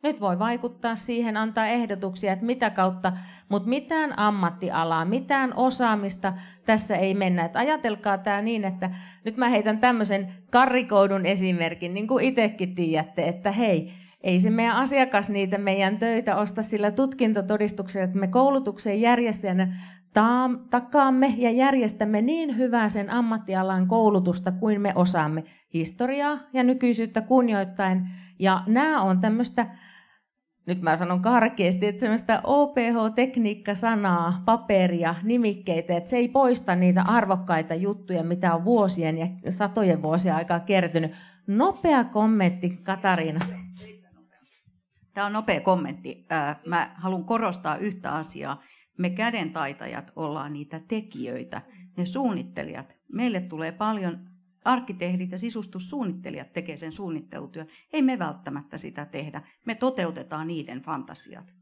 Nyt voi vaikuttaa siihen, antaa ehdotuksia, että mitä kautta, mutta mitään ammattialaa, mitään osaamista tässä ei mennä. että ajatelkaa tämä niin, että nyt mä heitän tämmöisen karrikoidun esimerkin, niin kuin itsekin tiedätte, että hei, ei se mm. meidän asiakas niitä meidän töitä osta sillä tutkintotodistuksella, että me koulutuksen järjestäjänä takaamme ja järjestämme niin hyvää sen ammattialan koulutusta kuin me osaamme historiaa ja nykyisyyttä kunnioittain. Ja nämä on tämmöistä nyt mä sanon karkeasti, että semmoista OPH-tekniikka-sanaa, paperia, nimikkeitä, että se ei poista niitä arvokkaita juttuja, mitä on vuosien ja satojen vuosien aikaa kertynyt. Nopea kommentti, Katariina. Tämä on nopea kommentti. Mä haluan korostaa yhtä asiaa. Me kädentaitajat ollaan niitä tekijöitä, ne suunnittelijat. Meille tulee paljon arkkitehdit ja sisustussuunnittelijat tekee sen suunnittelutyön. Ei me välttämättä sitä tehdä. Me toteutetaan niiden fantasiat.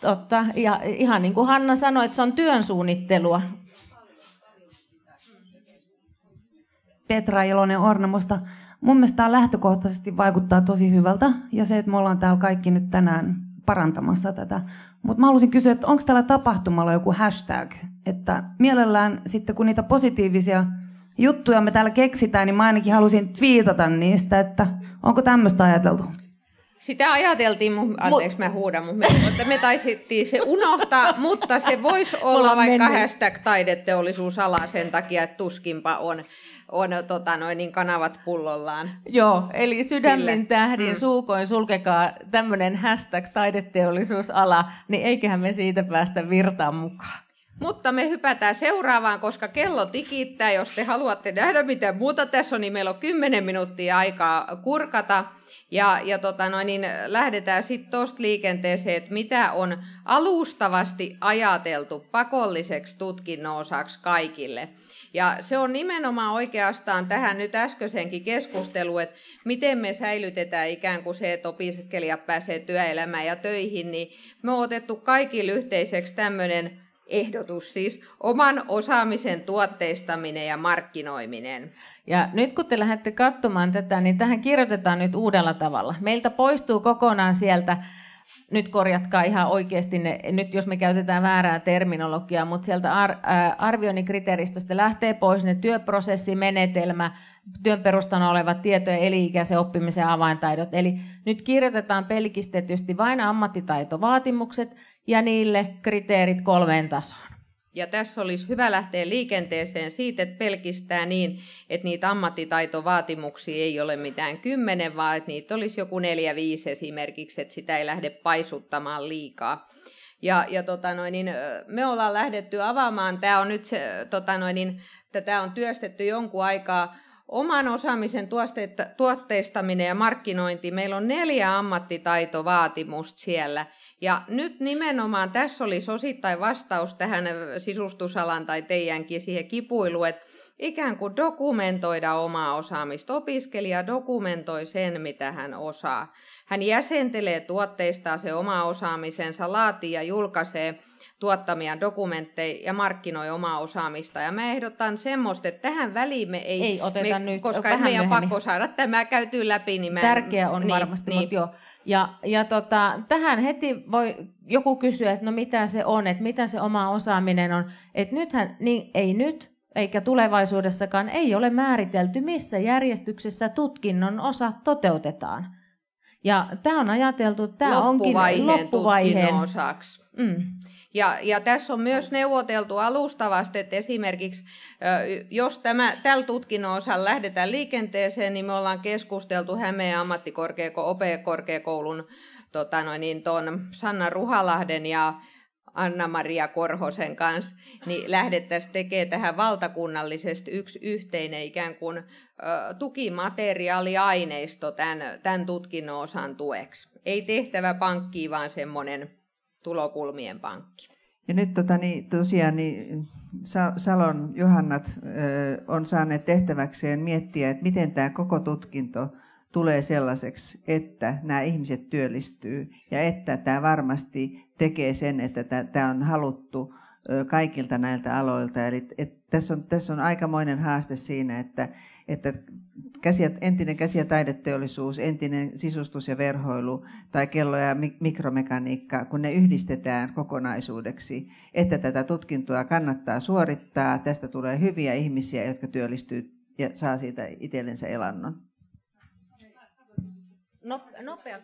Totta. Ja ihan niin kuin Hanna sanoi, että se on työn suunnittelua. Petra Ilonen Ornamosta. Mun mielestä tämä lähtökohtaisesti vaikuttaa tosi hyvältä ja se, että me ollaan täällä kaikki nyt tänään parantamassa tätä. Mutta mä halusin kysyä, että onko täällä tapahtumalla joku hashtag, että mielellään sitten kun niitä positiivisia juttuja me täällä keksitään, niin mä ainakin halusin twiitata niistä, että onko tämmöistä ajateltu? Sitä ajateltiin, mun, anteeksi mä huudan mun mielestä, mutta me taisittiin se unohtaa, mutta se voisi olla vaikka mennyt. hashtag taideteollisuusala sen takia, että tuskinpa on on tota, noin, niin kanavat pullollaan. Joo, eli sydämin Sille. tähdin mm. suukoin sulkekaa tämmöinen hashtag taideteollisuusala, niin eiköhän me siitä päästä virtaan mukaan. Mutta me hypätään seuraavaan, koska kello tikittää. Jos te haluatte nähdä, mitä muuta tässä on, niin meillä on 10 minuuttia aikaa kurkata. Ja, ja tota noin, niin lähdetään sitten tuosta liikenteeseen, että mitä on alustavasti ajateltu pakolliseksi tutkinnon osaksi kaikille. Ja se on nimenomaan oikeastaan tähän nyt äskeisenkin keskustelu, että miten me säilytetään ikään kuin se, että opiskelijat pääsee työelämään ja töihin, niin me on otettu kaikille yhteiseksi tämmöinen ehdotus siis oman osaamisen tuotteistaminen ja markkinoiminen. Ja nyt kun te lähdette katsomaan tätä, niin tähän kirjoitetaan nyt uudella tavalla. Meiltä poistuu kokonaan sieltä nyt korjatkaa ihan oikeasti ne, nyt jos me käytetään väärää terminologiaa, mutta sieltä ar, äh, arvioinnin kriteeristöstä lähtee pois ne työprosessimenetelmä, työn perustana olevat tieto- ja eli-ikäisen oppimisen avaintaidot. Eli nyt kirjoitetaan pelkistetysti vain ammattitaitovaatimukset ja niille kriteerit kolmeen tasoon. Ja tässä olisi hyvä lähteä liikenteeseen siitä, että pelkistää niin, että niitä ammattitaitovaatimuksia ei ole mitään kymmenen, vaan että niitä olisi joku neljä viisi esimerkiksi, että sitä ei lähde paisuttamaan liikaa. Ja, ja tota noin, niin me ollaan lähdetty avaamaan, tämä on nyt se, tota noin, niin, tätä on työstetty jonkun aikaa, oman osaamisen tuotteistaminen ja markkinointi. Meillä on neljä ammattitaitovaatimusta siellä – ja nyt nimenomaan tässä olisi osittain vastaus tähän sisustusalan tai teidänkin siihen kipuiluun, että ikään kuin dokumentoida omaa osaamista. Opiskelija dokumentoi sen, mitä hän osaa. Hän jäsentelee tuotteista se oma osaamisensa, laatii ja julkaisee tuottamia dokumentteja ja markkinoi omaa osaamista. Ja mä ehdotan semmoista, että tähän väliin me ei, ei oteta me, nyt, koska vähän meidän pakko saada tämä käytyy läpi. Niin mä, Tärkeä on niin, varmasti, niin. mutta joo. Ja, ja tota, tähän heti voi joku kysyä, että no mitä se on, että mitä se oma osaaminen on. Että nythän, niin ei nyt, eikä tulevaisuudessakaan ei ole määritelty, missä järjestyksessä tutkinnon osa toteutetaan. Ja tämä on ajateltu, tämä onkin loppuvaiheen tutkinnon osaksi. Mm. Ja, ja tässä on myös mm. neuvoteltu alustavasti, että esimerkiksi jos tämä, tällä tutkinnon osalla lähdetään liikenteeseen, niin me ollaan keskusteltu Hämeen ammattikorkeakoulun, OP-korkeakoulun tota noin, niin ton Sanna Ruhalahden ja Anna-Maria Korhosen kanssa, niin lähdettäisiin tekemään tähän valtakunnallisesti yksi yhteinen ikään kuin tukimateriaaliaineisto tämän, tämän tutkinnon osan tueksi. Ei tehtävä pankkiin, vaan semmoinen tulokulmien pankki. Ja nyt tota, niin, tosiaan niin, Salon Johannat ö, on saaneet tehtäväkseen miettiä, että miten tämä koko tutkinto tulee sellaiseksi, että nämä ihmiset työllistyy ja että tämä varmasti tekee sen, että tämä on haluttu kaikilta näiltä aloilta. Eli et, tässä, on, tässä on aikamoinen haaste siinä, että, että käsiä, entinen käsi- ja taideteollisuus, entinen sisustus ja verhoilu tai kello- ja mikromekaniikka, kun ne yhdistetään kokonaisuudeksi, että tätä tutkintoa kannattaa suorittaa. Tästä tulee hyviä ihmisiä, jotka työllistyy ja saa siitä itsellensä elannon. No, nopea.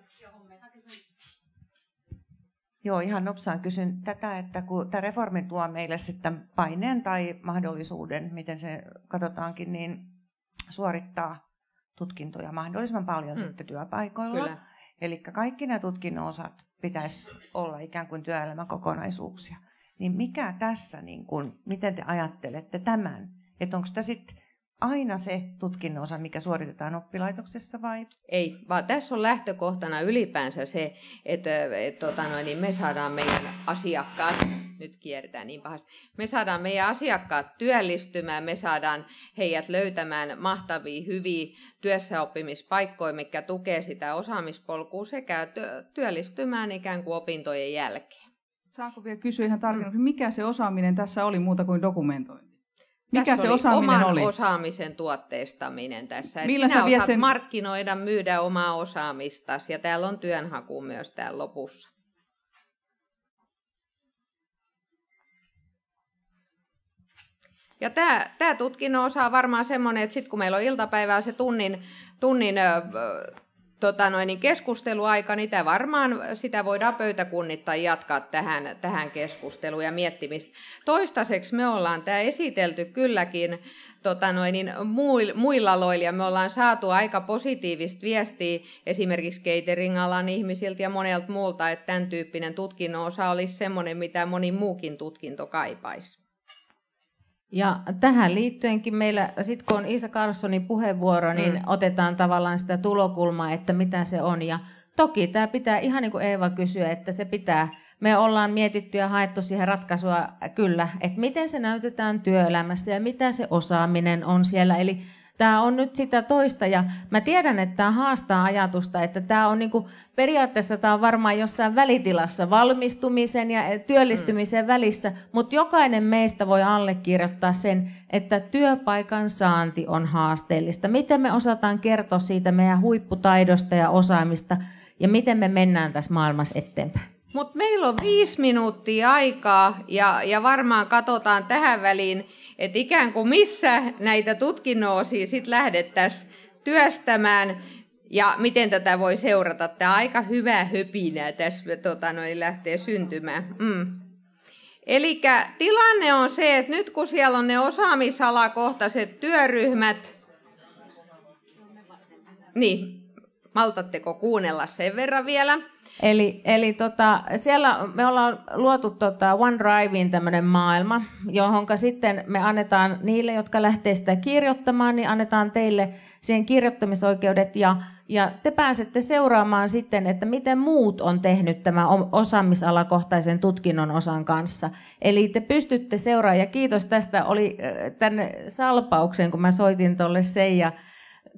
Joo, ihan nopsaan kysyn tätä, että kun tämä reformi tuo meille sitten paineen tai mahdollisuuden, miten se katsotaankin, niin suorittaa tutkintoja mahdollisimman paljon mm. sitten työpaikoilla. Eli kaikki nämä tutkinnon osat pitäisi olla ikään kuin työelämän kokonaisuuksia. Niin mikä tässä, niin kun, miten te ajattelette tämän? Että onko tämä sitten aina se tutkinnon osa, mikä suoritetaan oppilaitoksessa vai? Ei, vaan tässä on lähtökohtana ylipäänsä se, että että tota noin, niin me saadaan meidän asiakkaat nyt kiertää niin pahasti. Me saadaan meidän asiakkaat työllistymään, me saadaan heidät löytämään mahtavia, hyviä työssäoppimispaikkoja, mikä tukee sitä osaamispolkua sekä työllistymään ikään kuin opintojen jälkeen. Saako vielä kysyä ihan tarkemmin, mm. mikä se osaaminen tässä oli muuta kuin dokumentointi? Mikä tässä se oli osaaminen oman oli? osaamisen tuotteistaminen tässä. Et Millä sinä sä osaat sen... markkinoida, myydä omaa osaamistasi ja täällä on työnhaku myös täällä lopussa. Ja tämä, tämä tutkinnon osa on varmaan semmoinen, että sitten kun meillä on iltapäivää se tunnin, tunnin ö, tota noin, niin keskusteluaika, niin tämä varmaan sitä voidaan pöytäkunnittain jatkaa tähän, tähän keskusteluun ja miettimistä. Toistaiseksi me ollaan tämä esitelty kylläkin tota noin, niin muilla, loilla, ja Me ollaan saatu aika positiivista viestiä esimerkiksi catering-alan ihmisiltä ja monelta muulta, että tämän tyyppinen tutkinnon osa olisi semmoinen, mitä moni muukin tutkinto kaipaisi. Ja tähän liittyenkin meillä, sit kun on Isa Carsonin puheenvuoro, niin mm. otetaan tavallaan sitä tulokulmaa, että mitä se on. Ja toki tämä pitää, ihan niin kuin Eeva kysyä, että se pitää, me ollaan mietitty ja haettu siihen ratkaisua kyllä, että miten se näytetään työelämässä ja mitä se osaaminen on siellä. Eli tämä on nyt sitä toista. Ja mä tiedän, että tämä haastaa ajatusta, että tämä on niinku, periaatteessa tämä on varmaan jossain välitilassa valmistumisen ja eh, työllistymisen mm. välissä, mutta jokainen meistä voi allekirjoittaa sen, että työpaikan saanti on haasteellista. Miten me osataan kertoa siitä meidän huipputaidosta ja osaamista ja miten me mennään tässä maailmassa eteenpäin. Mutta meillä on viisi minuuttia aikaa ja, ja varmaan katsotaan tähän väliin että ikään kuin missä näitä tutkinnoosia sitten lähdettäisiin työstämään ja miten tätä voi seurata. Tämä aika hyvää höpinää tässä tota, noin, lähtee syntymään. Mm. Eli tilanne on se, että nyt kun siellä on ne osaamisalakohtaiset työryhmät, niin maltatteko kuunnella sen verran vielä? Eli, eli tota, siellä me ollaan luotu tota OneDrivein tämmöinen maailma, johon sitten me annetaan niille, jotka lähtee sitä kirjoittamaan, niin annetaan teille siihen kirjoittamisoikeudet ja, ja te pääsette seuraamaan sitten, että miten muut on tehnyt tämän osaamisalakohtaisen tutkinnon osan kanssa. Eli te pystytte seuraamaan ja kiitos tästä, oli äh, tänne salpauksen, kun mä soitin tuolle Seija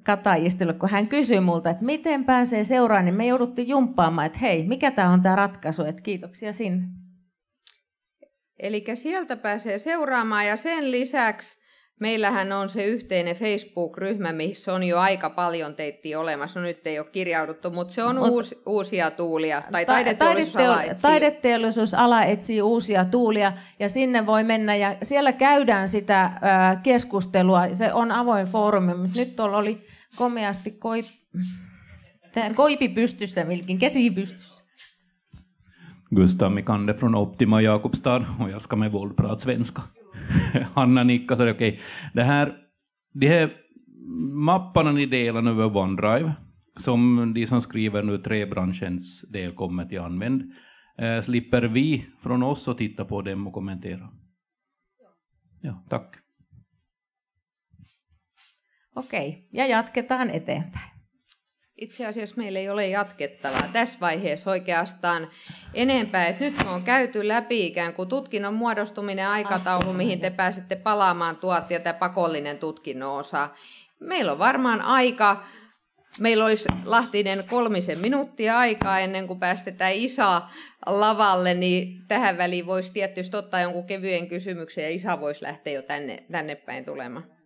katajistellut, kun hän kysyi multa, että miten pääsee seuraan, niin me jouduttiin jumppaamaan, että hei, mikä tämä on tämä ratkaisu, että kiitoksia sinne. Eli sieltä pääsee seuraamaan ja sen lisäksi meillähän on se yhteinen Facebook-ryhmä, missä on jo aika paljon teitti olemassa. No nyt ei ole kirjauduttu, mutta se on Mut, uusi, uusia tuulia. Tai ta- taideteollisuusala etsii. Taideteollisuusala etsii uusia tuulia ja sinne voi mennä ja siellä käydään sitä keskustelua. Se on avoin foorumi, mutta nyt tuolla oli komeasti koip, Tää koipi pystyssä, Milkin, käsi pystyssä. Gustav Mikander från Optima Jakobstad och jag ska med våld prata svenska. Hanna nickar så okej. Okay. Det här, de här mapparna ni delar nu över OneDrive, som de som skriver nu träbranschens del kommer till använd, eh, slipper vi från oss att titta på dem och kommentera? Ja, tack. Okei, ja jatketaan eteenpäin. Itse asiassa meillä ei ole jatkettavaa tässä vaiheessa oikeastaan enempää. Et nyt me on käyty läpi ikään kuin tutkinnon muodostuminen, aikataulu, mihin te pääsette palaamaan tuot ja tämä pakollinen tutkinnon osa. Meillä on varmaan aika, meillä olisi Lahtinen kolmisen minuuttia aikaa ennen kuin päästetään isä lavalle, niin tähän väliin voisi tietysti ottaa jonkun kevyen kysymyksen ja isä voisi lähteä jo tänne, tänne päin tulemaan.